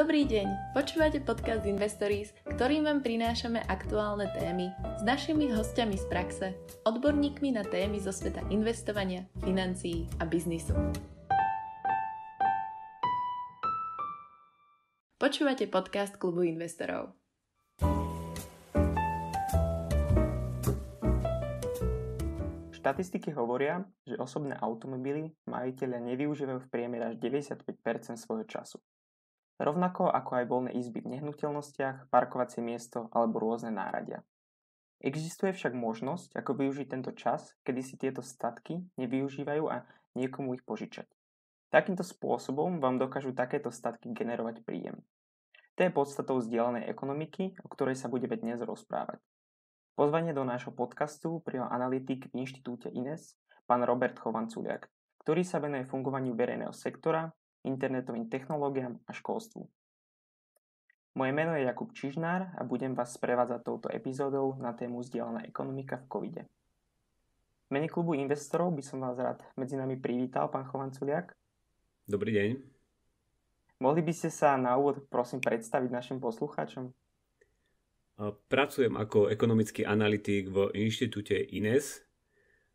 Dobrý deň, počúvate podcast Investories, ktorým vám prinášame aktuálne témy s našimi hostiami z praxe, odborníkmi na témy zo sveta investovania, financií a biznisu. Počúvate podcast Klubu investorov. Štatistiky hovoria, že osobné automobily majiteľia nevyužívajú v priemere až 95% svojho času rovnako ako aj voľné izby v nehnuteľnostiach, parkovacie miesto alebo rôzne náradia. Existuje však možnosť, ako využiť tento čas, kedy si tieto statky nevyužívajú a niekomu ich požičať. Takýmto spôsobom vám dokážu takéto statky generovať príjem. To je podstatou zdieľanej ekonomiky, o ktorej sa budeme dnes rozprávať. Pozvanie do nášho podcastu prijal analytik v inštitúte INES, pán Robert Chovanculiak, ktorý sa venuje fungovaniu verejného sektora, internetovým technológiám a školstvu. Moje meno je Jakub Čižnár a budem vás sprevádzať touto epizódou na tému zdieľaná ekonomika v covide. V mene klubu investorov by som vás rád medzi nami privítal, pán Chovanculiak. Dobrý deň. Mohli by ste sa na úvod prosím predstaviť našim poslucháčom? Pracujem ako ekonomický analytik v inštitúte INES.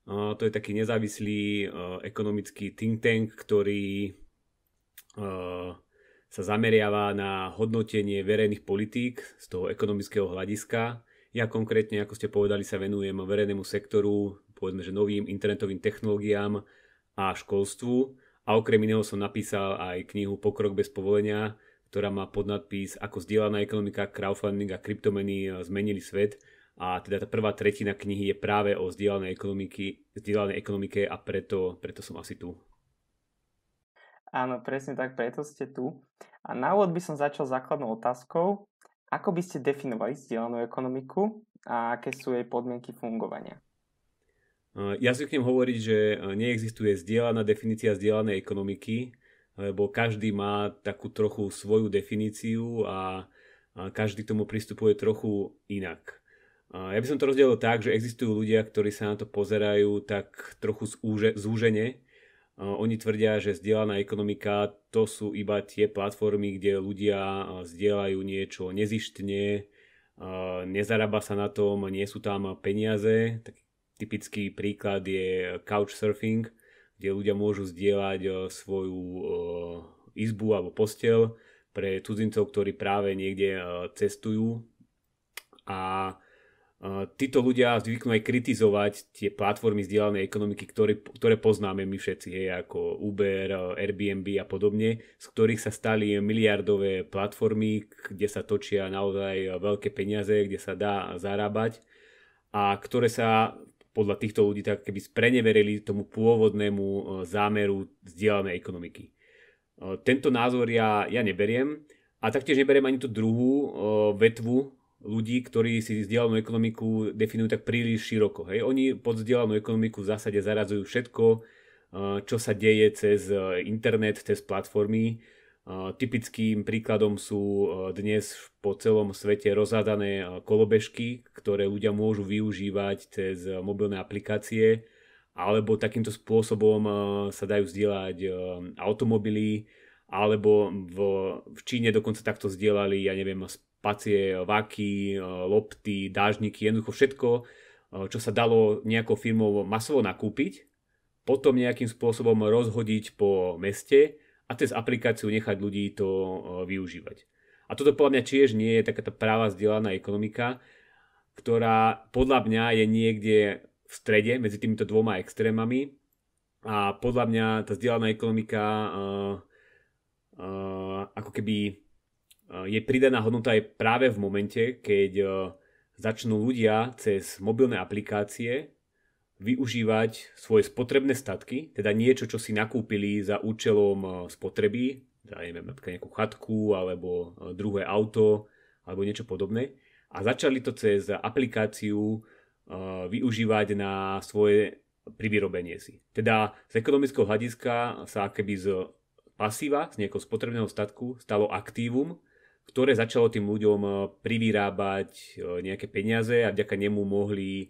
To je taký nezávislý ekonomický think tank, ktorý sa zameriava na hodnotenie verejných politík z toho ekonomického hľadiska. Ja konkrétne, ako ste povedali, sa venujem verejnému sektoru, povedzme, že novým internetovým technológiám a školstvu. A okrem iného som napísal aj knihu Pokrok bez povolenia, ktorá má podnadpis Ako zdieľaná ekonomika, crowdfunding a kryptomeny e, zmenili svet. A teda tá prvá tretina knihy je práve o zdieľanej, zdieľanej ekonomike a preto, preto som asi tu. Áno, presne tak, preto ste tu. A na úvod by som začal základnou otázkou, ako by ste definovali zdieľanú ekonomiku a aké sú jej podmienky fungovania? Ja zvyknem hovoriť, že neexistuje zdieľaná definícia zdieľanej ekonomiky, lebo každý má takú trochu svoju definíciu a každý k tomu pristupuje trochu inak. Ja by som to rozdelil tak, že existujú ľudia, ktorí sa na to pozerajú tak trochu zúžene, oni tvrdia, že zdieľaná ekonomika to sú iba tie platformy, kde ľudia zdieľajú niečo nezištne, nezarába sa na tom, nie sú tam peniaze. Taký typický príklad je couchsurfing, kde ľudia môžu zdieľať svoju e, izbu alebo postel pre cudzincov, ktorí práve niekde e, cestujú a títo ľudia zvyknú aj kritizovať tie platformy zdieľanej ekonomiky, ktoré, ktoré poznáme my všetci, hej, ako Uber, Airbnb a podobne, z ktorých sa stali miliardové platformy, kde sa točia naozaj veľké peniaze, kde sa dá zarábať a ktoré sa podľa týchto ľudí tak keby spreneverili tomu pôvodnému e, zámeru zdieľanej ekonomiky. E, tento názor ja, ja neberiem a taktiež neberiem ani tú druhú e, vetvu ľudí, ktorí si vzdialenú ekonomiku definujú tak príliš široko. Hej. Oni pod vzdialenú ekonomiku v zásade zarazujú všetko, čo sa deje cez e, internet, cez platformy. Typickým príkladom sú e, dnes po celom svete rozhádané e, kolobežky, ktoré ľudia môžu využívať cez mobilné aplikácie, alebo takýmto spôsobom sa dajú vzdielať automobily, alebo v, v Číne dokonca takto vzdielali, ja neviem, pacie, vaky, eh, lopty, dážniky, jednoducho všetko, eh, čo sa dalo nejakou firmou masovo nakúpiť, potom nejakým spôsobom rozhodiť po meste a cez aplikáciu nechať ľudí to eh, využívať. A toto podľa mňa tiež nie je taká tá práva vzdelaná ekonomika, ktorá podľa mňa je niekde v strede medzi týmito dvoma extrémami a podľa mňa tá vzdelaná ekonomika uh, uh, ako keby Eh, jej pridaná hodnota je práve v momente, keď eh, začnú ľudia cez mobilné aplikácie využívať svoje spotrebné statky, teda niečo, čo si nakúpili za účelom eh, spotreby, ja neviem, napríklad nejakú chatku alebo druhé auto alebo niečo podobné a začali to cez aplikáciu využívať na svoje privyrobenie si. Teda z ekonomického hľadiska sa keby z pasíva, z nejakého spotrebného statku, stalo aktívum ktoré začalo tým ľuďom eh, privyrábať eh, nejaké peniaze a vďaka nemu mohli eh,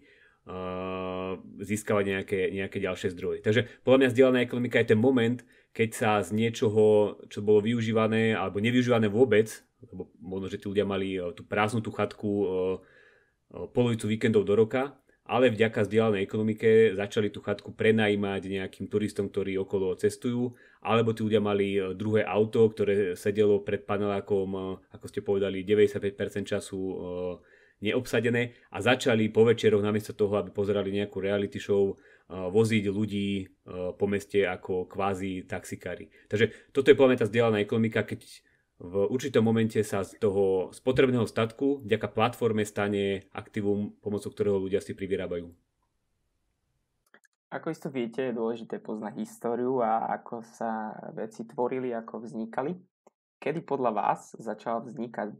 získavať nejaké, nejaké ďalšie zdroje. Takže podľa mňa zdieľaná ekonomika je ten moment, keď sa z niečoho, čo bolo využívané alebo nevyužívané vôbec, lebo možno, že tí ľudia mali tú prázdnu tú chatku polovicu víkendov do roka, ale vďaka vzdialenej ekonomike začali tú chatku prenajímať nejakým turistom, ktorí okolo cestujú, alebo tí ľudia mali e, druhé auto, ktoré sedelo pred panelákom, e, ako ste povedali, 95% času e, neobsadené a začali po večeroch namiesto toho, aby pozerali nejakú reality show, voziť ľudí po meste ako kvázi taxikári. Takže toto je podľa mňa tá vzdialená ekonomika, keď v určitom momente sa z toho spotrebného statku vďaka platforme stane aktívum, pomocou ktorého ľudia si privyrábajú. Ako isto viete, je dôležité poznať históriu a ako sa veci tvorili, ako vznikali. Kedy podľa vás začala vznikať e,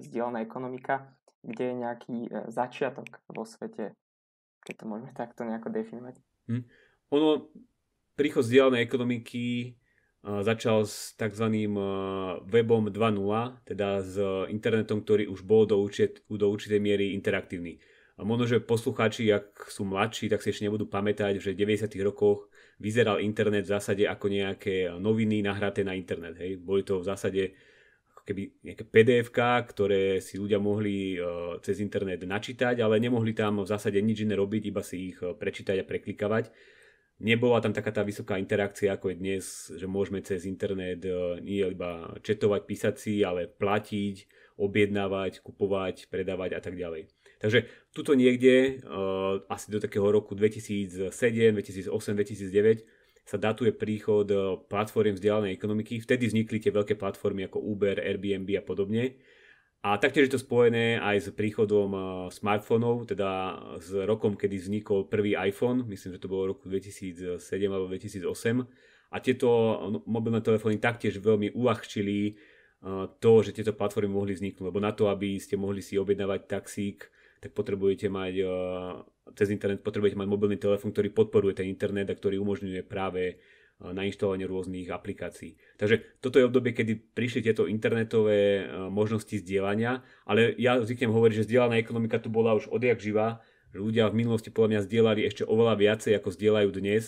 vzdielaná ekonomika, kde je nejaký e, začiatok vo svete, keď to môžeme takto nejako definovať? Hm. Ono, príchod vzdielanej ekonomiky začal s tzv. E, webom 2.0, teda s internetom, ktorý už bol do, určit- do určitej miery interaktívny. A možno, že poslucháči, ak sú mladší, tak si ešte nebudú pamätať, že v 90. rokoch vyzeral internet v zásade ako nejaké noviny nahraté na internet. Hej. Boli to v zásade ako keby nejaké pdf ktoré si ľudia mohli e, cez internet načítať, ale nemohli tam v zásade nič iné robiť, iba si ich e, prečítať a preklikávať nebola tam taká tá vysoká interakcia ako je dnes, že môžeme cez internet e, nie iba četovať, písať si, ale platiť, objednávať, kupovať, predávať a tak ďalej. Takže tuto niekde, e, asi do takého roku 2007, 2008, 2009, sa datuje príchod e, platform vzdialenej ekonomiky. Vtedy vznikli tie veľké platformy ako Uber, Airbnb a podobne, a taktiež je to spojené aj s príchodom eh, smartfónov, teda s rokom, kedy vznikol prvý iPhone, myslím, že to bolo v roku 2007 alebo 2008. A tieto eh, no, mobilné telefóny taktiež veľmi uľahčili eh, to, že tieto platformy mohli vzniknúť, lebo na to, aby ste mohli si objednávať taxík, tak potrebujete mať cez internet potrebujete mať mobilný telefón, ktorý podporuje ten internet a ktorý umožňuje práve Eh, na inštalovanie rôznych aplikácií. Takže toto je obdobie, kedy prišli tieto internetové eh, možnosti zdieľania, ale ja zvyknem hovoriť, že zdieľaná ekonomika tu bola už odjak živá, že ľudia v minulosti podľa mňa zdieľali ešte oveľa viacej, ako zdieľajú dnes.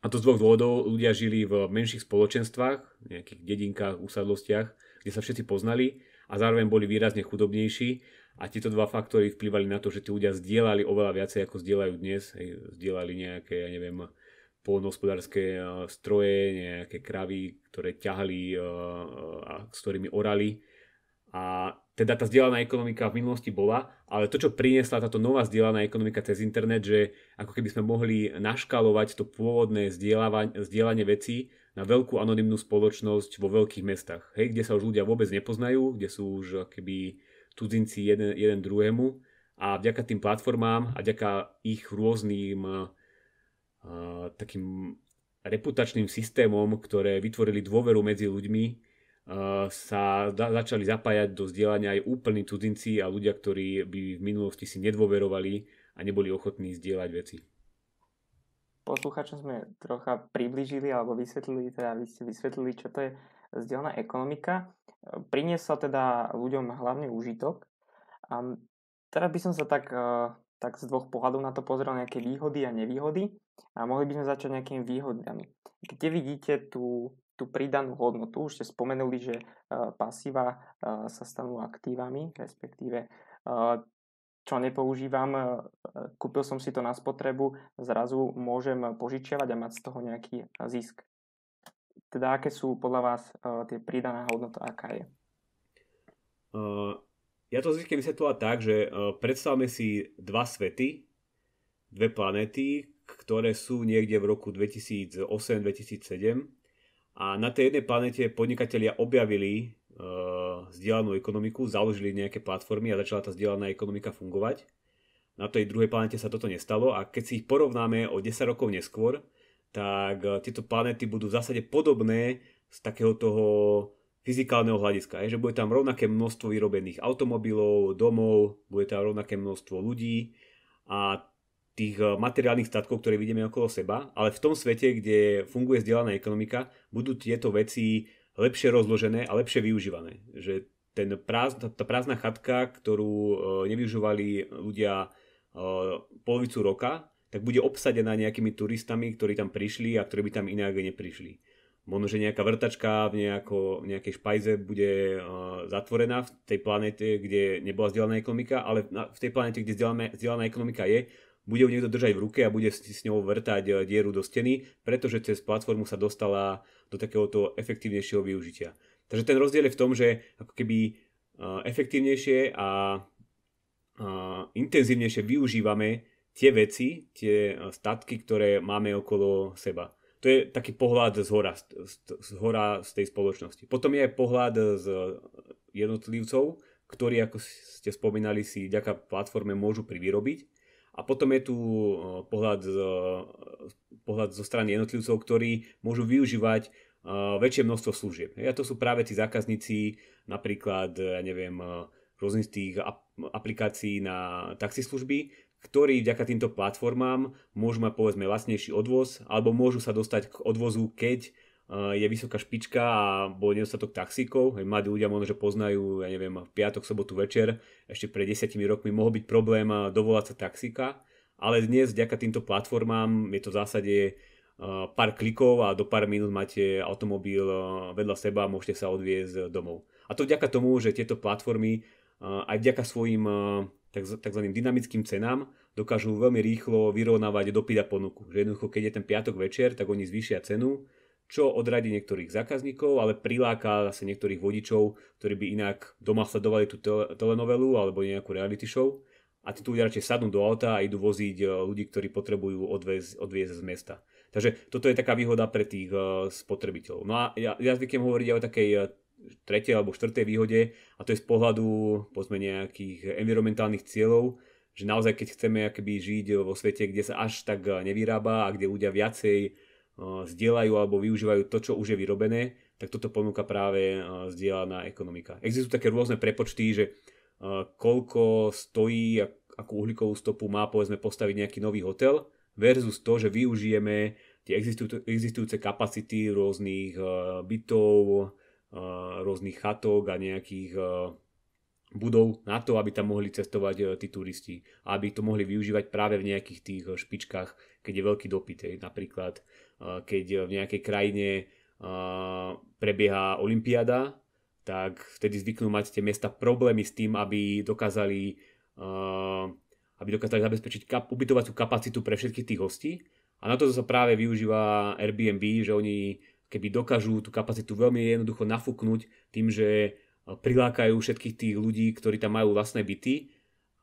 A to z dvoch dôvodov. Ľudia žili v menších spoločenstvách, nejakých dedinkách, usadlostiach, kde sa všetci poznali a zároveň boli výrazne chudobnejší. A tieto dva faktory vplyvali na to, že tí ľudia zdieľali oveľa viacej, ako zdieľajú dnes. Zdieľali nejaké, ja neviem, pôdnohospodárske eh, stroje, nejaké kravy, ktoré ťahali eh, a s ktorými orali. A teda tá zdieľaná ekonomika v minulosti bola, ale to, čo priniesla táto nová zdieľaná ekonomika cez internet, že ako keby sme mohli naškalovať to pôvodné zdieľanie vecí na veľkú anonimnú spoločnosť vo veľkých mestách, hej, kde sa už ľudia vôbec nepoznajú, kde sú už keby cudzinci jeden, jeden druhému a vďaka tým platformám a vďaka ich rôznym eh, takým reputačným systémom, ktoré vytvorili dôveru medzi ľuďmi, sa začali zapájať do vzdielania aj úplní cudzinci a ľudia, ktorí by v minulosti si nedôverovali a neboli ochotní zdieľať veci. Poslucháčom sme trocha priblížili alebo vysvetlili, teda vy ste vysvetlili, čo to je vzdielaná ekonomika. Priniesla teda ľuďom hlavne úžitok. A teraz by som sa tak e, tak z dvoch pohľadov na to pozrel nejaké výhody a nevýhody a mohli by sme začať nejakými výhodami. Kde vidíte tú, tú pridanú hodnotu? Už ste spomenuli, že e, pasíva e, sa stanú aktívami, respektíve e, čo nepoužívam, kúpil som si to na spotrebu, zrazu môžem požičiavať a mať z toho nejaký zisk. Teda aké sú podľa vás tie pridaná hodnota, aká je? Ja to zvyknem vysvetľovať tak, že e, predstavme si dva svety, dve planéty, ktoré sú niekde v roku 2008-2007 a na tej jednej planete podnikatelia objavili uh, e, zdieľanú ekonomiku, založili nejaké platformy a začala tá zdieľaná ekonomika fungovať. Na tej druhej planete sa toto nestalo a keď si ich porovnáme o 10 rokov neskôr, tak e, tieto planéty budú v zásade podobné z takého toho fyzikálneho hľadiska, je, že bude tam rovnaké množstvo vyrobených automobilov, domov, bude tam rovnaké množstvo ľudí a tých eh, materiálnych statkov, ktoré vidíme okolo seba, ale v tom svete, kde funguje vzdelaná ekonomika, budú tieto veci lepšie rozložené a lepšie využívané. Že ten tá prázdna chatka, ktorú eh, nevyužívali ľudia eh, polovicu roka, tak bude obsadená nejakými turistami, ktorí tam prišli a ktorí by tam inak neprišli možno, že nejaká vrtačka v nejako, nejakej špajze bude uh, zatvorená v tej planete, kde nebola vzdelaná ekonomika, ale na, v tej planete, kde vzdelaná ekonomika je, bude ju niekto držať v ruke a bude si s ňou vrtať eh, dieru do steny, pretože cez platformu sa dostala do takéhoto efektívnejšieho využitia. Takže ten rozdiel je v tom, že ako keby uh, efektívnejšie a uh, intenzívnejšie využívame tie veci, tie statky, ktoré máme okolo seba to je taký pohľad z hora, z, z hora z tej spoločnosti. Potom je aj pohľad z jednotlivcov, ktorí, ako ste spomínali, si ďaká platforme môžu privyrobiť. A potom je tu e, pohľad, z, pohľad zo strany jednotlivcov, ktorí môžu využívať e, väčšie množstvo služieb. A to sú práve tí zákazníci, napríklad, ja neviem, e, rôznych tých aplikácií na taxislužby, ktorí vďaka týmto platformám môžu mať povedzme vlastnejší odvoz alebo môžu sa dostať k odvozu, keď e, je vysoká špička a bol nedostatok taxíkov. Aj mladí ľudia možno, že poznajú, ja neviem, v piatok, sobotu večer, ešte pred desiatimi rokmi mohol byť problém e, dovolať sa taxíka, ale dnes vďaka týmto platformám je to v zásade e, pár klikov a do pár minút máte automobil vedľa seba a môžete sa odviezť domov. A to vďaka tomu, že tieto platformy aj vďaka svojim tzv. dynamickým cenám dokážu veľmi rýchlo vyrovnávať dopyt a ponuku. Že jednoducho, keď je ten piatok večer, tak oni zvýšia cenu, čo odradí niektorých zákazníkov, ale priláka zase niektorých vodičov, ktorí by inak doma sledovali tú tele- telenovelu alebo nejakú reality show a tí tu ľudia radšej sadnú do auta a idú voziť e, ľudí, ktorí potrebujú odviezť z mesta. Takže toto je taká výhoda pre tých e, spotrebiteľov. No a ja, ja zvyknem hovoriť aj o takej e, tretej alebo štvrtej výhode a to je z pohľadu povedzme nejakých environmentálnych cieľov, že naozaj keď chceme akoby žiť vo svete, kde sa až tak nevyrába a kde ľudia viacej zdieľajú alebo využívajú to, čo už je vyrobené, tak toto ponúka práve zdieľaná ekonomika. Existujú také rôzne prepočty, že koľko stojí, akú uhlíkovú stopu má povedzme postaviť nejaký nový hotel versus to, že využijeme tie existujúce kapacity rôznych bytov, Eh, rôznych chatok a nejakých eh, budov na to, aby tam mohli cestovať eh, tí turisti, aby to mohli využívať práve v nejakých tých špičkách, keď je veľký dopyt. Napríklad, keď v nejakej krajine prebieha olimpiáda, tak vtedy zvyknú mať tie miesta problémy s tým, aby dokázali, aby dokázali zabezpečiť ubytovaciu kapacitu pre všetkých tých hostí. A na to sa práve využíva Airbnb, že oni keby dokážu tú kapacitu veľmi jednoducho nafúknuť tým, že eh, prilákajú všetkých tých ľudí, ktorí tam majú vlastné byty,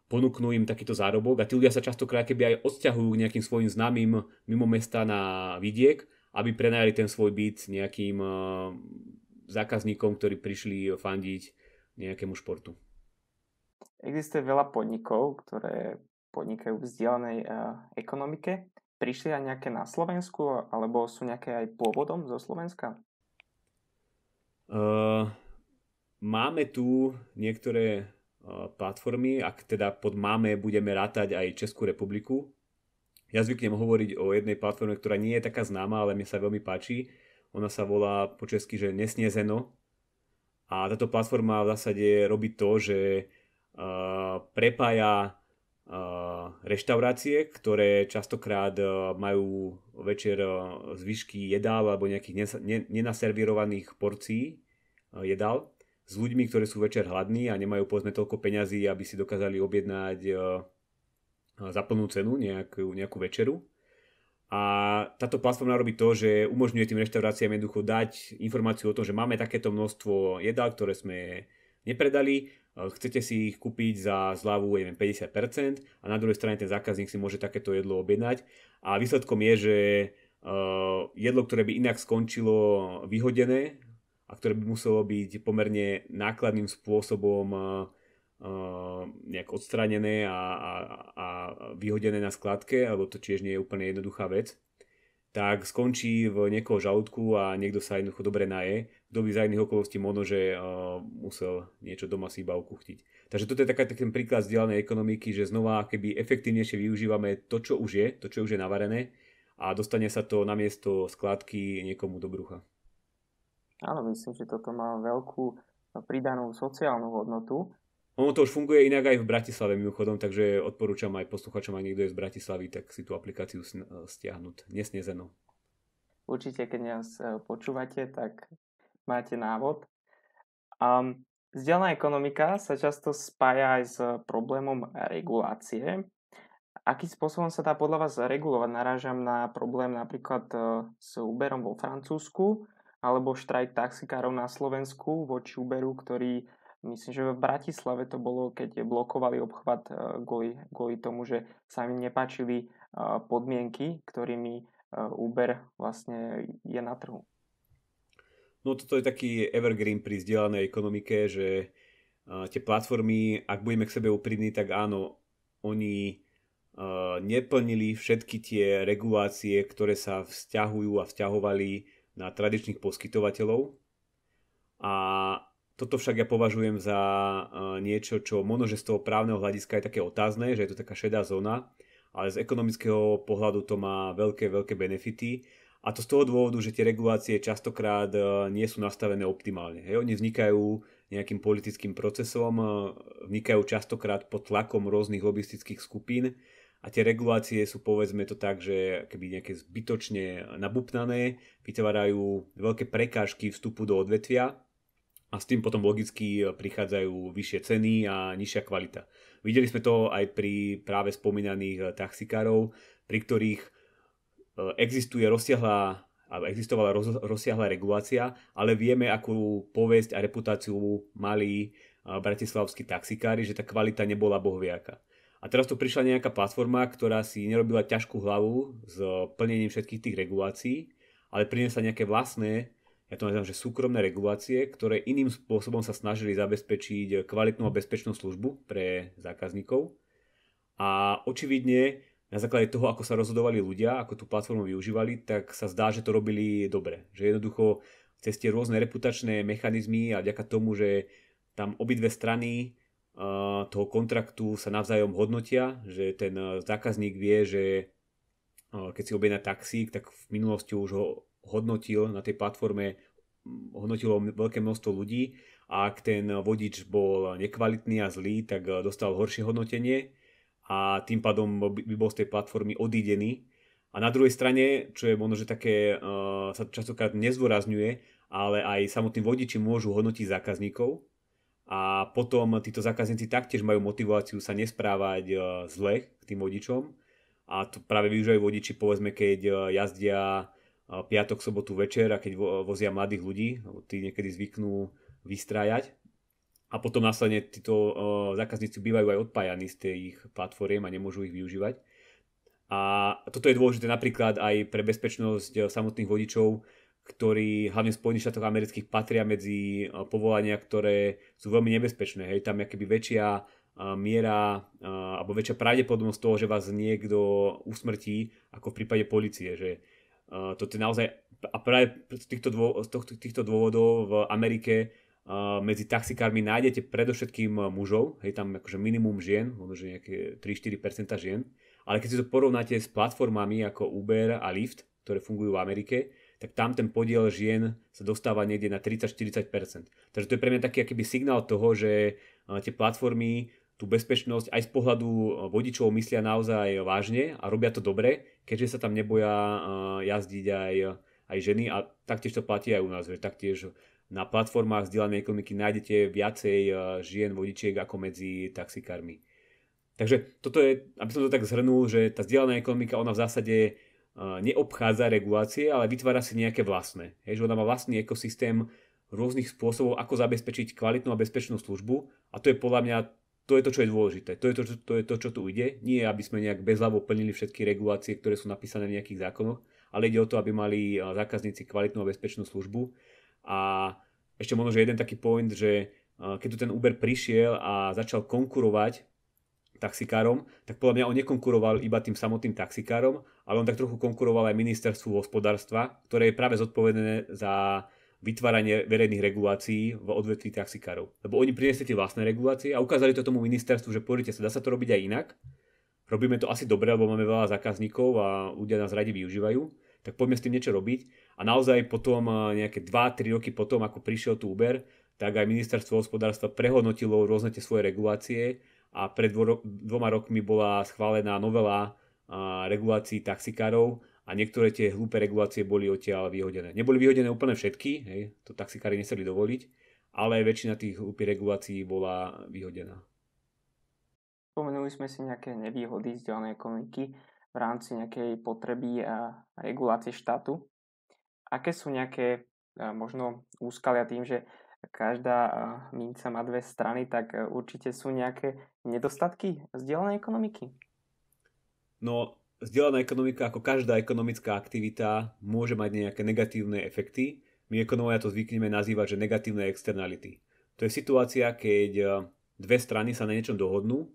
ponúknú im takýto zárobok a tí ľudia sa častokrát keby aj odsťahujú k nejakým svojim známym mimo mesta na vidiek, aby prenajali ten svoj byt nejakým eh, zákazníkom, ktorí prišli fandiť nejakému športu. Existuje veľa podnikov, ktoré podnikajú v vzdialenej eh, ekonomike Prišli aj nejaké na Slovensku, alebo sú nejaké aj pôvodom zo Slovenska? Uh, máme tu niektoré uh, platformy, ak teda pod máme budeme rátať aj Českú republiku. Ja zvyknem hovoriť o jednej platforme, ktorá nie je taká známa, ale mi sa veľmi páči. Ona sa volá po česky, že Nesniezeno. A táto platforma v zásade robí to, že uh, prepája reštaurácie, ktoré častokrát e, majú večer e, zvyšky jedál alebo nejakých nenaservirovaných porcií e, jedál s ľuďmi, ktorí sú večer hladní a nemajú povedzme toľko peňazí, aby si dokázali objednať za plnú cenu nejakú, nejakú večeru. A táto platforma robí to, že umožňuje tým reštauráciám jednoducho dať informáciu o tom, že máme takéto množstvo jedál, ktoré sme nepredali, e, chcete si ich kúpiť za zľavu neviem, 50% a na druhej strane ten zákazník si môže takéto jedlo objednať a výsledkom je, že e, jedlo, ktoré by inak skončilo vyhodené a ktoré by muselo byť pomerne nákladným spôsobom e, nejak odstranené a, a, a vyhodené na skladke, alebo to tiež nie je úplne jednoduchá vec tak skončí v niekoho žalúdku a niekto sa jednoducho dobre naje, kto by za iných okolností možno, že uh, musel niečo doma si iba ukuchtiť. Takže toto je taká, taký príklad vzdelanej ekonomiky, že znova keby efektívnejšie využívame to, čo už je, to, čo už je navarené a dostane sa to na miesto skladky niekomu do brucha. Áno, myslím, že toto má veľkú pridanú sociálnu hodnotu ono to už funguje inak aj v Bratislave mimochodom, takže odporúčam aj posluchačom, ak niekto je z Bratislavy, tak si tú aplikáciu stiahnuť nesnezenú. Určite, keď nás e, počúvate, tak máte návod. Um, Zdelná ekonomika sa často spája aj s problémom regulácie. Akým spôsobom sa dá podľa vás regulovať? Narážam na problém napríklad e, s Uberom vo Francúzsku alebo štrajk taxikárov na Slovensku voči Uberu, ktorý Myslím, že v Bratislave to bolo, keď blokovali obchvat e, kvôli, kvôli tomu, že sa im nepáčili e, podmienky, ktorými e, Uber vlastne je na trhu. No toto je taký evergreen pri vzdielanej ekonomike, že tie platformy, ak budeme k sebe úprimní, tak áno, oni neplnili všetky tie regulácie, ktoré sa vzťahujú a vzťahovali na tradičných poskytovateľov. A toto však ja považujem za e, niečo, čo možno, že z toho právneho hľadiska je také otázne, že je to taká šedá zóna, ale z ekonomického pohľadu to má veľké, veľké benefity. A to z toho dôvodu, že tie regulácie častokrát e, nie sú nastavené optimálne. Hej, oni vznikajú nejakým politickým procesom, e, vznikajú častokrát pod tlakom rôznych lobistických skupín a tie regulácie sú povedzme to tak, že keby nejaké zbytočne nabupnané, vytvárajú veľké prekážky vstupu do odvetvia a s tým potom logicky e, prichádzajú vyššie ceny a nižšia kvalita. Videli sme to aj pri práve spomínaných e, taxikárov, pri ktorých e, existuje rozsiahla alebo existovala roz, rozsiahla regulácia, ale vieme, akú povesť a reputáciu mali bratislavskí taxikári, že tá kvalita nebola bohviaka. A teraz tu prišla nejaká platforma, ktorá si nerobila ťažkú hlavu s plnením všetkých tých regulácií, ale priniesla nejaké vlastné ja to nazývam, že súkromné regulácie, ktoré iným spôsobom sa snažili zabezpečiť kvalitnú a bezpečnú službu pre zákazníkov. A očividne na základe toho, ako sa rozhodovali ľudia, ako tú platformu využívali, tak sa zdá, že to robili dobre. Že jednoducho cez tie rôzne reputačné mechanizmy a vďaka tomu, že tam obidve strany toho kontraktu sa navzájom hodnotia, že ten zákazník vie, že keď si objedná taxík, tak v minulosti už ho hodnotil na tej platforme, mm, hodnotilo veľké množstvo ľudí a ak ten vodič bol nekvalitný a zlý, tak eh, dostal horšie hodnotenie a tým pádom by bol z tej platformy odídený. A na druhej strane, čo je možno, že také eh, sa častokrát nezdôrazňuje, ale aj samotní vodiči môžu hodnotiť zákazníkov a potom títo zákazníci taktiež majú motiváciu sa nesprávať eh, zle k tým vodičom a to práve využívajú vodiči, povedzme, keď jazdia piatok, sobotu večer a keď vozia mladých ľudí, lebo tí niekedy zvyknú vystrájať. A potom následne títo e, zákazníci bývajú aj odpájani z tých platform a nemôžu ich využívať. A toto je dôležité napríklad aj pre bezpečnosť e, samotných vodičov, ktorí hlavne v Spojených štátoch amerických patria medzi e, povolania, ktoré sú veľmi nebezpečné. Hej, tam je väčšia miera alebo väčšia pravdepodobnosť toho, že vás niekto usmrtí, ako v prípade policie, že Uh, eh, toto je naozaj, a práve z týchto, dô, z tohto, týchto dôvodov v Amerike uh, medzi taxikármi nájdete predovšetkým eh, mužov, je tam akože minimum žien, možno že nejaké 3-4% žien, ale keď si to porovnáte s platformami ako Uber a Lyft, ktoré fungujú v Amerike, tak tam ten podiel žien sa dostáva niekde na 30-40%. Takže to je pre mňa taký akýby signál toho, že tie platformy tú bezpečnosť aj z pohľadu e, vodičov myslia naozaj vážne a robia to dobre, keďže sa tam neboja e, jazdiť aj, aj ženy a taktiež to platí aj u nás, že taktiež na platformách vzdielanej ekonomiky nájdete viacej e, žien vodičiek ako medzi taxikármi. Takže toto je, aby som to tak zhrnul, že tá vzdielaná ekonomika, ona v zásade neobchádza regulácie, ale vytvára si nejaké vlastné. Hej, že ona má vlastný ekosystém rôznych spôsobov, ako zabezpečiť kvalitnú a bezpečnú službu a to je podľa mňa to je to, čo je dôležité. To je to, čo, to je to, čo tu ide. Nie, aby sme nejak bezľavo plnili všetky regulácie, ktoré sú napísané v nejakých zákonoch, ale ide o to, aby mali zákazníci kvalitnú a bezpečnú službu. A ešte možno, že jeden taký point, že keď tu ten Uber prišiel a začal konkurovať taxikárom, tak podľa mňa on nekonkuroval iba tým samotným taxikárom, ale on tak trochu konkuroval aj ministerstvu hospodárstva, ktoré je práve zodpovedné za vytváranie verejných regulácií v odvetví taxikárov. Lebo oni priniesli tie vlastné regulácie a ukázali to tomu ministerstvu, že pozrite sa, dá sa to robiť aj inak. Robíme to asi dobre, lebo máme veľa zákazníkov a ľudia nás radi využívajú. Tak poďme s tým niečo robiť. A naozaj potom, eh, nejaké 2-3 roky potom, ako prišiel tu Uber, tak aj ministerstvo hospodárstva prehodnotilo rôzne tie svoje regulácie a pred dvoma rokmi bola schválená novela eh, regulácií taxikárov, a niektoré tie hlúpe regulácie boli odtiaľ vyhodené. Neboli vyhodené úplne všetky, hej, to taxikári nechceli dovoliť, ale väčšina tých hlúpych regulácií bola vyhodená. Spomenuli sme si nejaké nevýhody vzdialenej ekonomiky v rámci nejakej potreby a regulácie štátu. Aké sú nejaké e, možno úskalia tým, že každá e, minca má dve strany, tak e, určite sú nejaké nedostatky vzdialenej ekonomiky? No, vzdelaná ekonomika ako každá ekonomická aktivita môže mať nejaké negatívne efekty. My ekonomia to zvykneme nazývať, že negatívne externality. To je situácia, keď e, dve strany sa na niečom dohodnú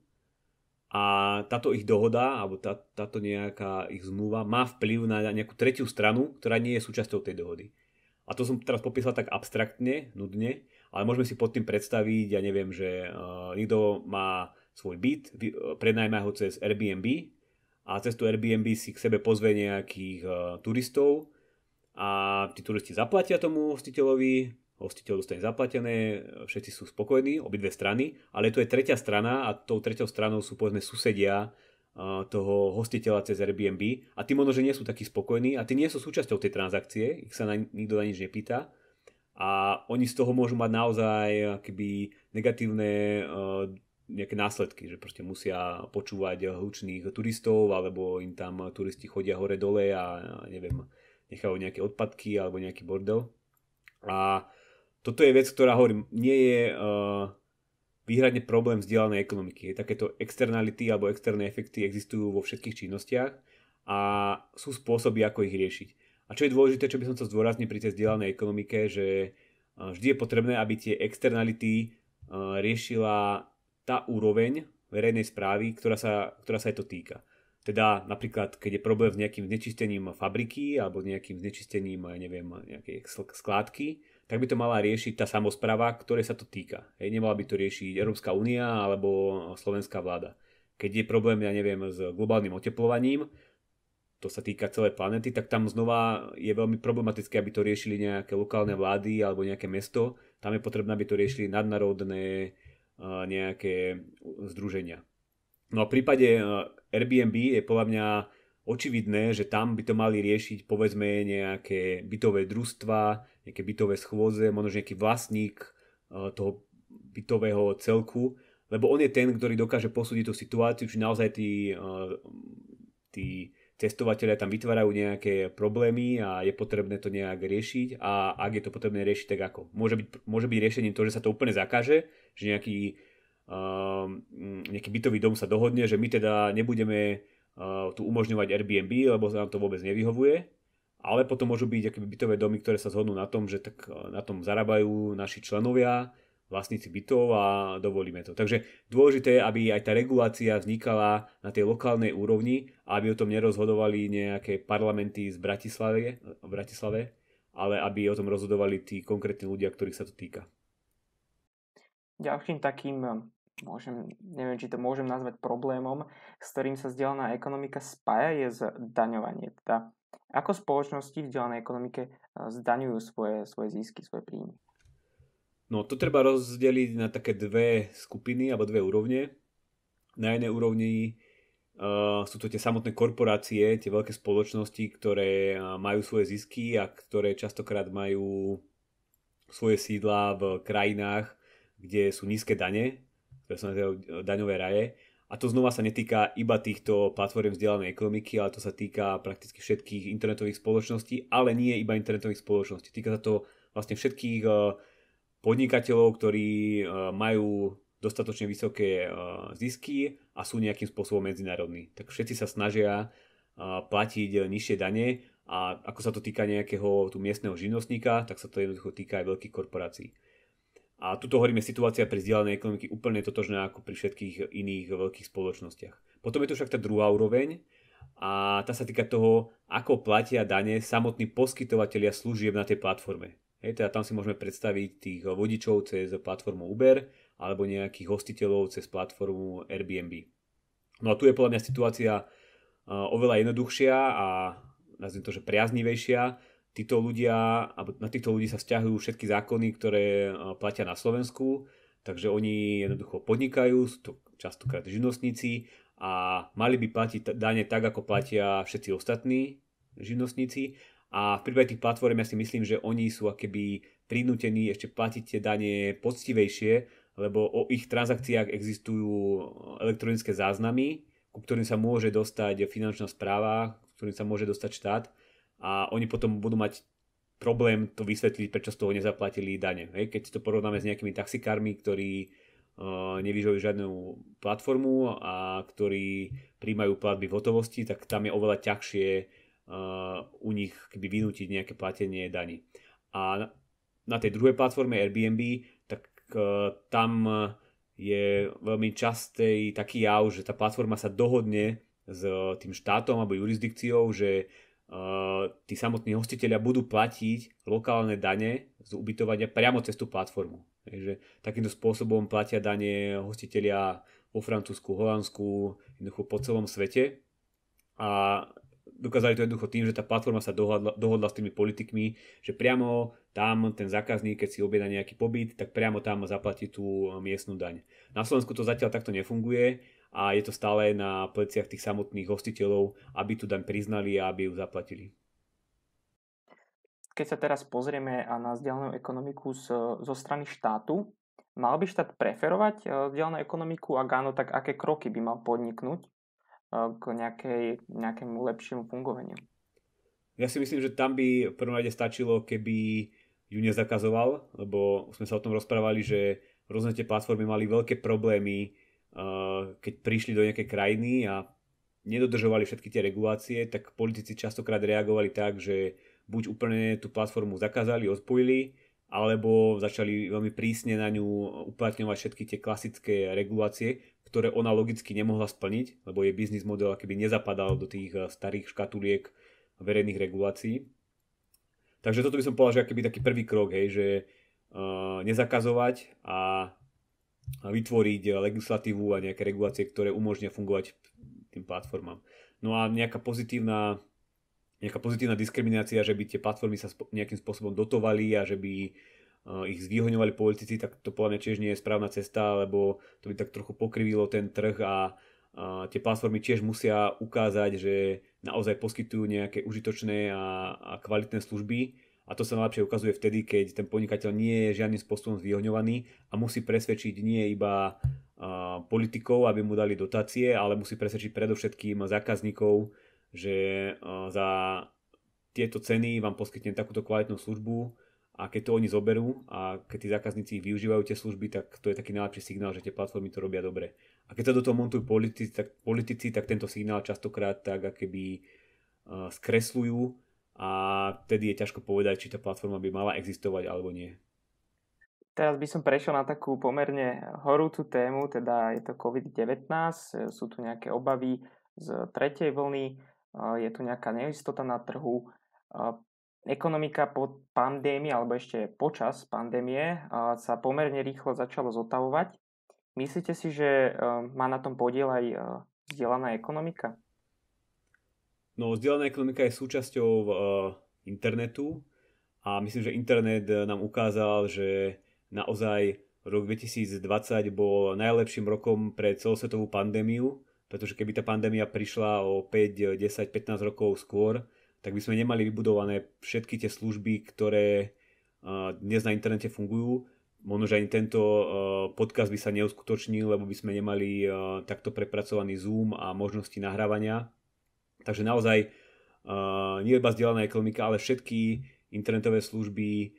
a táto ich dohoda, alebo tá, táto nejaká ich zmluva má vplyv na nejakú tretiu stranu, ktorá nie je súčasťou tej dohody. A to som teraz popísal tak abstraktne, nudne, ale môžeme si pod tým predstaviť, ja neviem, že uh, niekto má svoj byt, vy, e, ho cez Airbnb a cez tú Airbnb si k sebe pozve nejakých eh, turistov a tí turisti zaplatia tomu hostiteľovi, hostiteľ dostane zaplatené, všetci sú spokojní, obidve strany, ale to je tretia strana a tou treťou stranou sú povedzme susedia eh, toho hostiteľa cez Airbnb a tí možno, že nie sú takí spokojní a tí nie sú súčasťou tej transakcie, ich sa na, nikto na nič nepýta a oni z toho môžu mať naozaj eh, keby negatívne uh, nejaké následky, že proste musia počúvať hlučných turistov, alebo im tam turisti chodia hore dole a neviem, nechajú nejaké odpadky alebo nejaký bordel. A toto je vec, ktorá hovorím, nie je uh, výhradne problém vzdielanej ekonomiky. Takéto externality alebo externé efekty existujú vo všetkých činnostiach a sú spôsoby, ako ich riešiť. A čo je dôležité, čo by som chcel zdôrazniť pri tej vzdielanej ekonomike, že eh, vždy je potrebné, aby tie externality eh, riešila tá úroveň verejnej správy, ktorá sa, ktorá sa aj to týka. Teda napríklad, keď je problém s nejakým znečistením fabriky alebo nejakým znečistením, ja neviem, nejakej skládky, tak by to mala riešiť tá samozpráva, ktorej sa to týka. Hej, nemala by to riešiť Európska únia alebo slovenská vláda. Keď je problém, ja neviem, s globálnym oteplovaním, to sa týka celej planety, tak tam znova je veľmi problematické, aby to riešili nejaké lokálne vlády alebo nejaké mesto. Tam je potrebné, aby to riešili nadnárodné nejaké združenia. No a v prípade Airbnb je podľa mňa očividné, že tam by to mali riešiť povedzme nejaké bytové družstva, nejaké bytové schôze, možno nejaký vlastník toho bytového celku, lebo on je ten, ktorý dokáže posúdiť tú situáciu, či naozaj tí, tí testovateľia tam vytvárajú nejaké problémy a je potrebné to nejak riešiť a ak je to potrebné riešiť, tak ako? Môže byť, môže byť riešením to, že sa to úplne zakáže, že nejaký, uh, nejaký bytový dom sa dohodne, že my teda nebudeme uh, tu umožňovať Airbnb, lebo nám to vôbec nevyhovuje, ale potom môžu byť bytové domy, ktoré sa zhodnú na tom, že tak eh, na tom zarábajú naši členovia vlastníci bytov a dovolíme to. Takže dôležité je, aby aj tá regulácia vznikala na tej lokálnej úrovni a aby o tom nerozhodovali nejaké parlamenty z Bratislave, Bratislave ale aby o tom rozhodovali tí konkrétni ľudia, ktorých sa to týka. Ďalším takým, eh, môžem, neviem, či to môžem nazvať problémom, s ktorým sa vzdelaná ekonomika spája, je zdaňovanie. Teda ako spoločnosti v vzdelanej ekonomike eh, zdaňujú svoje, svoje zisky, svoje príjmy. No to treba rozdeliť na také dve skupiny alebo dve úrovne. Na jednej úrovni uh, sú to tie samotné korporácie, tie veľké spoločnosti, ktoré e, majú svoje zisky a ktoré častokrát majú svoje sídla v krajinách, kde sú nízke dane, ktoré sa nazývajú e, daňové raje. A to znova sa netýka iba týchto platform vzdelanej ekonomiky, ale to sa týka prakticky všetkých internetových spoločností, ale nie iba internetových spoločností. Týka sa to vlastne všetkých uh, podnikateľov, ktorí e, majú dostatočne vysoké e, zisky a sú nejakým spôsobom medzinárodní. Tak všetci sa snažia e, platiť nižšie dane a ako sa to týka nejakého tu miestneho živnostníka, tak sa to jednoducho týka aj veľkých korporácií. A tuto hovoríme situácia pri zdieľanej ekonomiky úplne totožná ako pri všetkých iných veľkých spoločnostiach. Potom je tu však tá druhá úroveň a tá sa týka toho, ako platia dane samotní poskytovateľia služieb na tej platforme. Hej, teda tam si môžeme predstaviť tých vodičov cez platformu Uber alebo nejakých hostiteľov cez platformu Airbnb. No a tu je podľa mňa situácia oveľa jednoduchšia a nazviem to, že priaznivejšia. Títo ľudia, na týchto ľudí sa vzťahujú všetky zákony, ktoré platia na Slovensku, takže oni jednoducho podnikajú, sú to častokrát živnostníci a mali by platiť dane tak, ako platia všetci ostatní živnostníci a v prípade tých platform ja si myslím, že oni sú akéby prinútení ešte platiť tie dane poctivejšie, lebo o ich transakciách existujú elektronické záznamy, ku ktorým sa môže dostať finančná správa, ku ktorým sa môže dostať štát a oni potom budú mať problém to vysvetliť, prečo z toho nezaplatili dane. Hej? Keď to porovnáme s nejakými taxikármi, ktorí e, nevyžujú žiadnu platformu a ktorí príjmajú platby v hotovosti, tak tam je oveľa ťažšie u nich keby vynútiť nejaké platenie daní. A na tej druhej platforme Airbnb, tak e, tam e, je veľmi častý taký jav, že tá platforma sa dohodne s e, tým štátom alebo jurisdikciou, že tí samotní hostiteľia budú platiť lokálne dane z ubytovania priamo cez tú platformu. Takže takýmto spôsobom platia dane hostiteľia vo Francúzsku, Holandsku, jednoducho po celom svete. A dokázali to jednoducho tým, že tá platforma sa dohodla, dohodla s tými politikmi, že priamo tam ten zákazník, keď si objedná nejaký pobyt, tak priamo tam zaplatí tú eh, miestnu daň. Na Slovensku to zatiaľ takto nefunguje a je to stále na pleciach tých samotných hostiteľov, aby tú daň priznali a aby ju zaplatili. Keď sa teraz pozrieme na vzdialenú ekonomiku zo strany štátu, mal by štát preferovať eh, vzdialenú ekonomiku? a áno, tak aké kroky by mal podniknúť? k nejakej, nejakému lepšiemu fungovaniu. Ja si myslím, že tam by v prvom rade stačilo, keby ju nezakazoval, lebo sme sa o tom rozprávali, že rôzne tie platformy mali veľké problémy, eh, keď prišli do nejakej krajiny a nedodržovali všetky tie regulácie, tak politici častokrát reagovali tak, že buď úplne tú platformu zakázali, odpojili, alebo začali veľmi prísne na ňu uplatňovať všetky tie klasické regulácie, ktoré ona logicky nemohla splniť, lebo jej biznis model akoby nezapadal do tých eh, starých škatuliek verejných regulácií. Takže toto by som povedal, že akýby taký prvý krok, hej, že eh, nezakazovať a vytvoriť legislatívu a nejaké regulácie, ktoré umožnia fungovať tým platformám. No a nejaká pozitívna nejaká pozitívna diskriminácia, že by tie platformy sa nejakým spôsobom dotovali a že by eh, ich zvýhoňovali politici, tak to podľa mňa tiež nie je správna cesta, lebo to by tak trochu pokrivilo ten trh a, tie platformy tiež musia ukázať, že naozaj poskytujú nejaké užitočné a, kvalitné služby a to sa najlepšie ukazuje vtedy, keď ten podnikateľ nie je žiadnym spôsobom zvýhoňovaný a musí presvedčiť nie iba eh, politikov, aby mu dali dotácie, ale musí presvedčiť predovšetkým zákazníkov, že eh, za tieto ceny vám poskytnem takúto kvalitnú službu a keď to oni zoberú a keď tí zákazníci využívajú tie služby, tak to je taký najlepší signál, že tie platformy to robia dobre. A keď sa do toho montujú politici, tak, politici, tak tento signál častokrát tak akéby uh, eh, skresľujú a vtedy je ťažko povedať, či tá platforma by mala existovať alebo nie. Teraz by som prešiel na takú pomerne horúcu tému, teda je to COVID-19, sú tu nejaké obavy z tretej vlny je tu nejaká neistota na trhu, ekonomika po pandémii alebo ešte počas pandémie sa pomerne rýchlo začalo zotavovať. Myslíte si, že e, má na tom podiel aj e, vzdelaná ekonomika? No, vzdelaná ekonomika je súčasťou e, internetu a myslím, že internet nám ukázal, že naozaj rok 2020 bol najlepším rokom pre celosvetovú pandémiu pretože keby tá pandémia prišla o 5, 10, 15 rokov skôr, tak by sme nemali vybudované všetky tie služby, ktoré dnes na internete fungujú. Možno, že ani tento podcast by sa neuskutočnil, lebo by sme nemali takto prepracovaný Zoom a možnosti nahrávania. Takže naozaj nie iba zdieľaná ekonomika, ale všetky internetové služby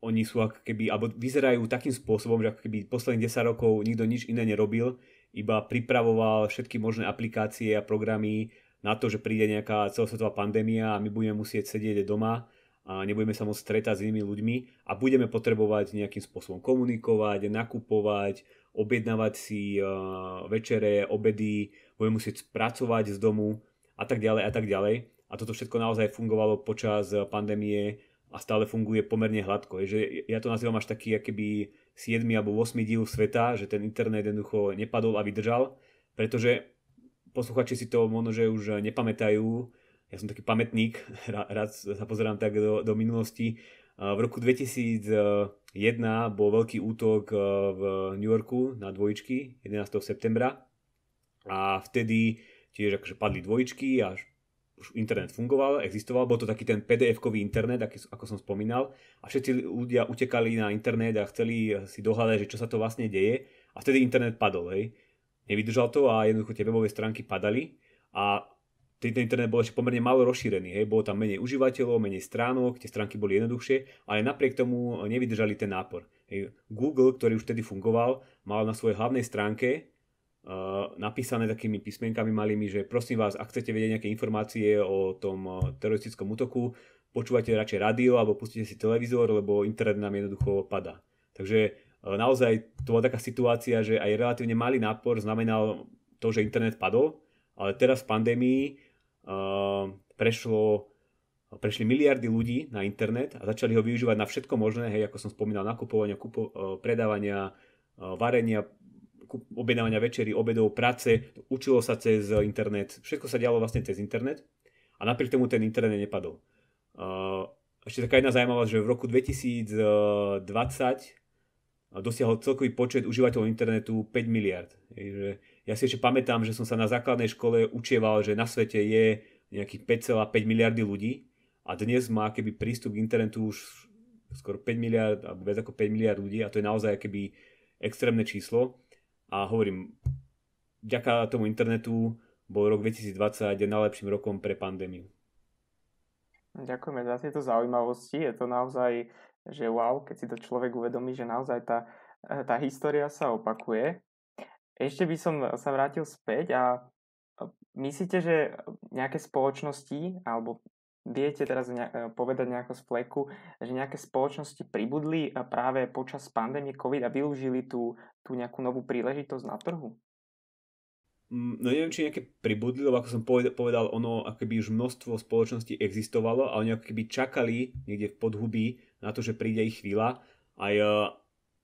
oni sú ako keby, alebo vyzerajú takým spôsobom, že ako keby posledných 10 rokov nikto nič iné nerobil iba pripravoval všetky možné aplikácie a programy na to, že príde nejaká celosvetová pandémia a my budeme musieť sedieť doma a nebudeme sa môcť stretať s inými ľuďmi a budeme potrebovať nejakým spôsobom komunikovať, nakupovať, objednávať si eh, večere, obedy, budeme musieť pracovať z domu a tak ďalej a tak ďalej. A toto všetko naozaj fungovalo počas eh, pandémie a stále funguje pomerne hladko. Je, že ja to nazývam až taký keby 7. alebo 8. diel sveta, že ten internet jednoducho nepadol a vydržal, pretože posluchači si to možno, že už nepamätajú, ja som taký pamätník, rád sa pozerám tak do, do minulosti. V roku 2001 bol veľký útok e, v New Yorku na dvojičky 11. septembra a vtedy tiež akože padli dvojičky a už internet fungoval, existoval, bol to taký ten PDF-kový internet, ako som spomínal, a všetci ľudia utekali na internet a chceli si dohľadať, že čo sa to vlastne deje a vtedy internet padol, hej. Nevydržal to a jednoducho tie webové stránky padali a ten internet bol ešte pomerne malo rozšírený, hej. bolo tam menej užívateľov, menej stránok, tie stránky boli jednoduchšie, ale napriek tomu nevydržali ten nápor. Hej. Google, ktorý už vtedy fungoval, mal na svojej hlavnej stránke Eh, napísané takými písmenkami malými, že prosím vás, ak chcete vedieť nejaké informácie o tom eh, teroristickom útoku, počúvajte radšej rádio alebo pustite si televízor, lebo internet nám jednoducho padá. Takže eh, naozaj to bola taká situácia, že aj relatívne malý nápor znamenal to, že internet padol, ale teraz v pandémii uh, prešlo prešli miliardy ľudí na internet a začali ho využívať na všetko možné, hej, ako som spomínal, nakupovania, kupo, predávania, varenia, objednávania večery, obedov, práce, učilo sa cez internet, všetko sa dialo vlastne cez internet a napriek tomu ten internet nepadol. Ešte taká jedna zaujímavá, že v roku 2020 dosiahol celkový počet užívateľov internetu 5 miliard. Ja si ešte pamätám, že som sa na základnej škole učieval, že na svete je nejakých 5,5 miliardy ľudí a dnes má keby prístup k internetu už skoro 5 miliard, alebo viac ako 5 miliard ľudí a to je naozaj keby extrémne číslo. A hovorím, vďaka tomu internetu bol rok 2020 najlepším rokom pre pandémiu. Ďakujeme za tieto zaujímavosti. Je to naozaj, že wow, keď si to človek uvedomí, že naozaj tá, eh, tá história sa opakuje. Ešte by som sa vrátil späť a eh, myslíte, že nejaké spoločnosti alebo viete teraz nejak, e, povedať nejako z že nejaké spoločnosti pribudli e, práve počas pandémie COVID a využili tú, tú nejakú novú príležitosť na trhu? Mm, no neviem, či nejaké pribudli, lebo ako som povedal, ono akoby už množstvo spoločností existovalo a oni ako keby čakali niekde v podhubí na to, že príde ich chvíľa. Aj e,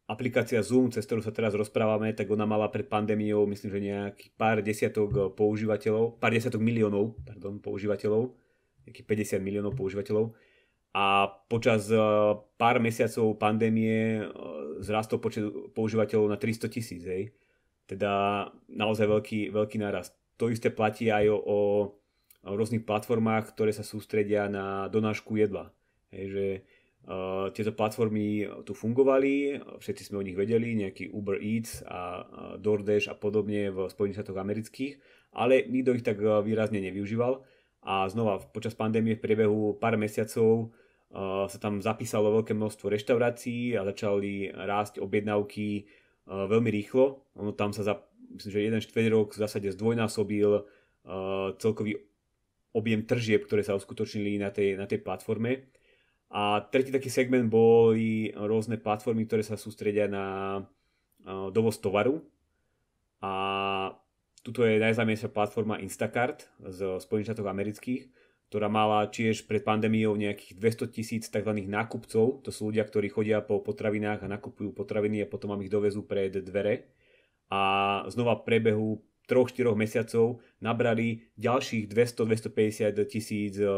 aplikácia Zoom, cez ktorú sa teraz rozprávame, tak ona mala pred pandémiou, myslím, že nejakých pár desiatok používateľov, pár desiatok miliónov, pardon, používateľov nejakých 50 miliónov používateľov. A počas e, pár mesiacov pandémie e, zrastol počet používateľov na 300 tisíc. Teda naozaj veľký, veľký nárast. To isté platí aj o, o rôznych platformách, ktoré sa sústredia na donášku jedla. Hej, že Uh, tieto platformy tu fungovali, všetci sme o nich vedeli, nejaký Uber Eats a DoorDash a podobne v Spojených štátoch amerických, ale nikto ich tak výrazne nevyužíval a znova počas pandémie v priebehu pár mesiacov uh, sa tam zapísalo veľké množstvo reštaurácií a začali rásť objednávky uh, veľmi rýchlo. Ono tam sa, za, myslím, že jeden štvrť rok v zásade zdvojnásobil uh, celkový objem tržieb, ktoré sa uskutočnili na tej, na tej platforme. A tretí taký segment boli rôzne platformy, ktoré sa sústredia na uh, dovoz tovaru. A Tuto je najznámejšia platforma Instacart z Spojených štátov amerických, ktorá mala tiež pred pandémiou nejakých 200 tisíc tzv. nákupcov. To sú ľudia, ktorí chodia po potravinách a nakupujú potraviny a potom vám ich dovezú pred dvere. A znova v priebehu 3-4 mesiacov nabrali ďalších 200-250 tisíc eh,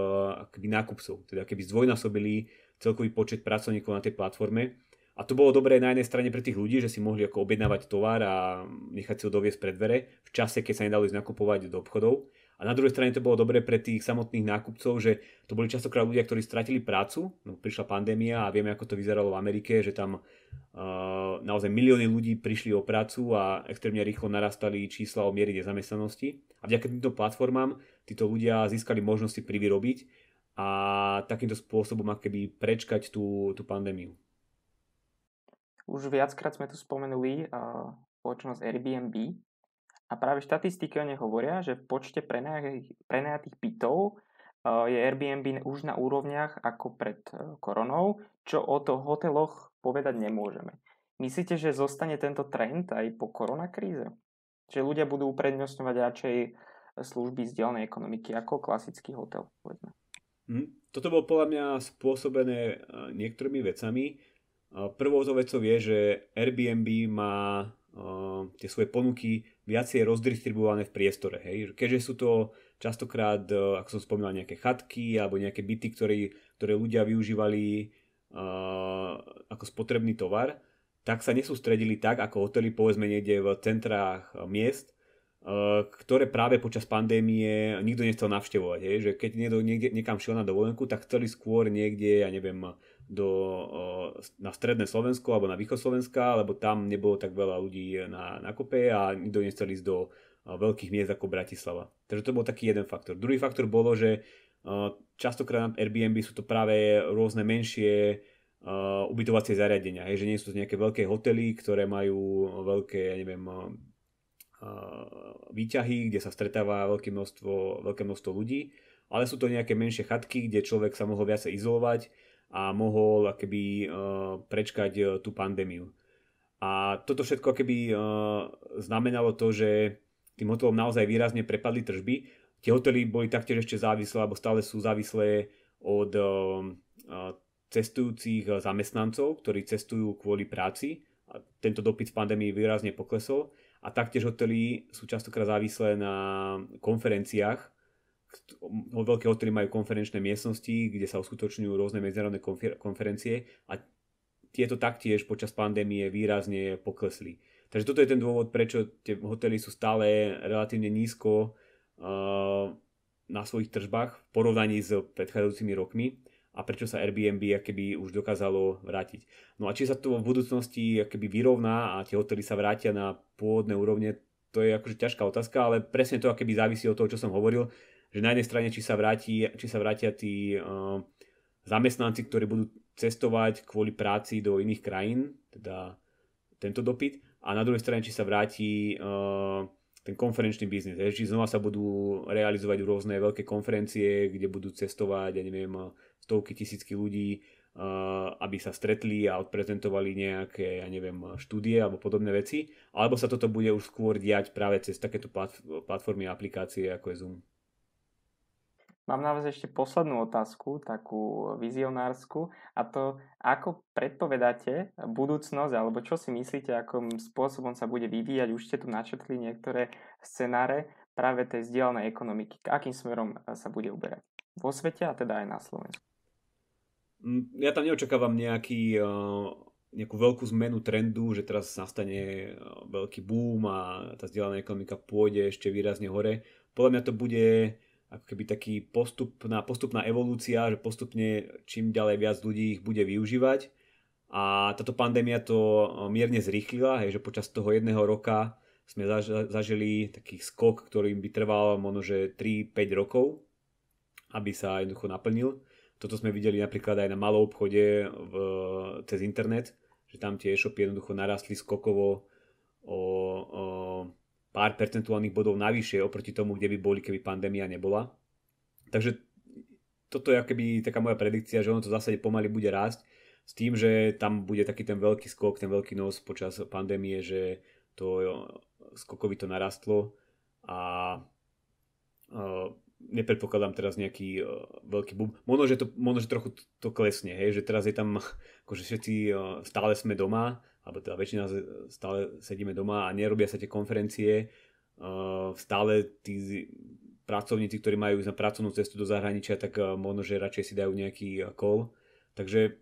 nákupcov. Teda keby zdvojnásobili celkový počet pracovníkov na tej platforme, a to bolo dobré na jednej strane pre tých ľudí, že si mohli ako objednávať tovar a nechať si ho doviesť pred dvere v čase, keď sa nedalo ísť nakupovať do obchodov. A na druhej strane to bolo dobré pre tých samotných nákupcov, že to boli častokrát ľudia, ktorí stratili prácu, no, prišla pandémia a vieme, ako to vyzeralo v Amerike, že tam uh, naozaj milióny ľudí prišli o prácu a extrémne rýchlo narastali čísla o miery nezamestnanosti. A vďaka týmto platformám títo ľudia získali možnosti privyrobiť a takýmto spôsobom ako keby prečkať tú, tú pandémiu. Už viackrát sme tu spomenuli uh, spoločnosť Airbnb a práve štatistiky o nej hovoria, že v počte prenajatých, prenajatých bytov uh, je Airbnb už na úrovniach ako pred uh, koronou, čo o to hoteloch povedať nemôžeme. Myslíte, že zostane tento trend aj po koronakríze? Že ľudia budú uprednostňovať radšej služby zdieľanej ekonomiky ako klasický hotel, povedzme. Hm, toto bolo podľa mňa spôsobené niektorými vecami. Prvou to vecou je, že Airbnb má tie svoje ponuky viacej rozdistribuované v priestore. Hej? Keďže sú to častokrát, e, ako som spomínal, nejaké chatky alebo nejaké byty, ktoré, ktoré ľudia využívali e, ako spotrebný tovar, tak sa nesústredili tak, ako hotely povedzme niekde v centrách miest, e, ktoré práve počas pandémie nikto nechcel navštevovať. Hej? Že keď niekto niekde, niekam šiel na dovolenku, tak chceli skôr niekde, ja neviem, do, na stredné Slovensko alebo na východ Slovenska, lebo tam nebolo tak veľa ľudí na, na kope a nikto nechcel ísť do veľkých miest ako Bratislava. Takže to bol taký jeden faktor. Druhý faktor bolo, že častokrát na Airbnb sú to práve rôzne menšie ubytovacie zariadenia, hej, že nie sú to nejaké veľké hotely, ktoré majú veľké, ja neviem, výťahy, kde sa stretáva veľké množstvo, veľké množstvo ľudí, ale sú to nejaké menšie chatky, kde človek sa mohol viacej izolovať, a mohol keby e, prečkať e, tú pandémiu. A toto všetko keby e, znamenalo to, že tým hotelom naozaj výrazne prepadli tržby. Tie hotely boli taktiež ešte závislé, alebo stále sú závislé od cestujúcich zamestnancov, ktorí cestujú kvôli práci. A tento dopyt v pandémii výrazne poklesol. A taktiež hotely sú častokrát závislé na konferenciách, od veľkého majú konferenčné miestnosti, kde sa uskutočňujú rôzne medzinárodné konfer- konferencie a tieto taktiež počas pandémie výrazne poklesli. Takže toto je ten dôvod, prečo tie hotely sú stále relatívne nízko uh, na svojich tržbách v porovnaní s predchádzajúcimi rokmi a prečo sa Airbnb keby už dokázalo vrátiť. No a či sa to v budúcnosti keby vyrovná a tie hotely sa vrátia na pôvodné úrovne, to je akože ťažká otázka, ale presne to keby závisí od toho, čo som hovoril, že na jednej strane, či sa, vráti, či sa vrátia tí uh, zamestnanci, ktorí budú cestovať kvôli práci do iných krajín, teda tento dopyt, a na druhej strane, či sa vráti uh, ten konferenčný biznis, či znova sa budú realizovať rôzne veľké konferencie, kde budú cestovať, ja neviem, stovky tisícky ľudí, eh, aby sa stretli a odprezentovali nejaké, ja neviem, štúdie alebo podobné veci, alebo sa toto bude už skôr diať práve cez takéto platformy a aplikácie ako je Zoom. Mám na vás ešte poslednú otázku, takú vizionársku, a to ako predpovedáte budúcnosť, alebo čo si myslíte, akým spôsobom sa bude vyvíjať, už ste tu načetli niektoré scenáre práve tej zdieľanej ekonomiky, akým smerom e, sa bude uberať vo svete a teda aj na Slovensku. Mm, ja tam neočakávam nejaký, e, nejakú veľkú zmenu trendu, že teraz nastane e, veľký boom a tá vzdelaná ekonomika pôjde ešte výrazne hore. Podľa mňa to bude ako keby taký postupná, postupná evolúcia, že postupne čím ďalej viac ľudí ich bude využívať. A táto pandémia to e, mierne zrýchlila, hej, že počas toho jedného roka sme zažili taký skok, ktorý by trval možno, 3-5 rokov, aby sa jednoducho naplnil. Toto sme videli napríklad aj na malom obchode v, cez internet, že tam tie e-shopy jednoducho narastli skokovo o, o pár percentuálnych bodov navyše oproti tomu, kde by boli, keby pandémia nebola. Takže toto je akoby taká moja predikcia, že ono to v zásade pomaly bude rásť s tým, že tam bude taký ten veľký skok, ten veľký nos počas pandémie, že to to narastlo a uh, nepredpokladám teraz nejaký uh, veľký boom. Možno, že, to, možno, že trochu to klesne, hej, že teraz je tam, akože všetci uh, stále sme doma alebo teda väčšina stále sedíme doma a nerobia sa tie konferencie, uh, stále tí pracovníci, ktorí majú ísť na pracovnú cestu do zahraničia, tak uh, možno, že radšej si dajú nejaký kol. Uh, Takže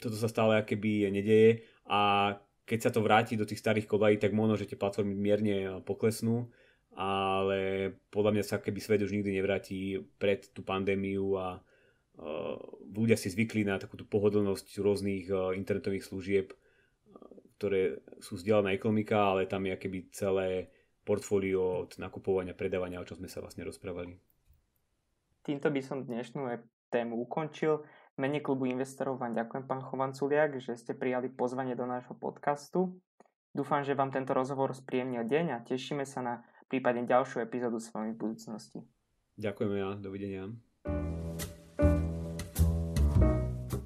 toto sa stále akéby nedeje a keď sa to vráti do tých starých kolají, tak možno, že tie platformy mierne poklesnú, ale podľa mňa sa keby svet už nikdy nevráti pred tú pandémiu a uh, ľudia si zvykli na takúto pohodlnosť rôznych uh, internetových služieb ktoré sú vzdelaná ekonomika, ale tam je akéby celé portfólio od nakupovania, predávania, o čom sme sa vlastne rozprávali. Týmto by som dnešnú e- tému ukončil. Mene klubu investorov vám ďakujem, pán Chovanculiak, že ste prijali pozvanie do nášho podcastu. Dúfam, že vám tento rozhovor spríjemnil deň a tešíme sa na prípadne ďalšiu epizódu s vami v budúcnosti. Ďakujeme a dovidenia.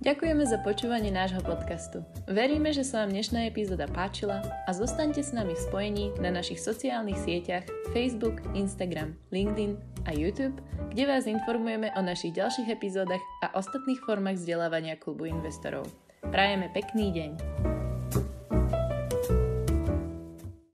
Ďakujeme za počúvanie nášho podcastu. Veríme, že sa vám dnešná epizóda páčila a zostaňte s nami v spojení na našich sociálnych sieťach Facebook, Instagram, LinkedIn a YouTube, kde vás informujeme o našich ďalších epizódach a ostatných formách vzdelávania klubu investorov. Prajeme pekný deň!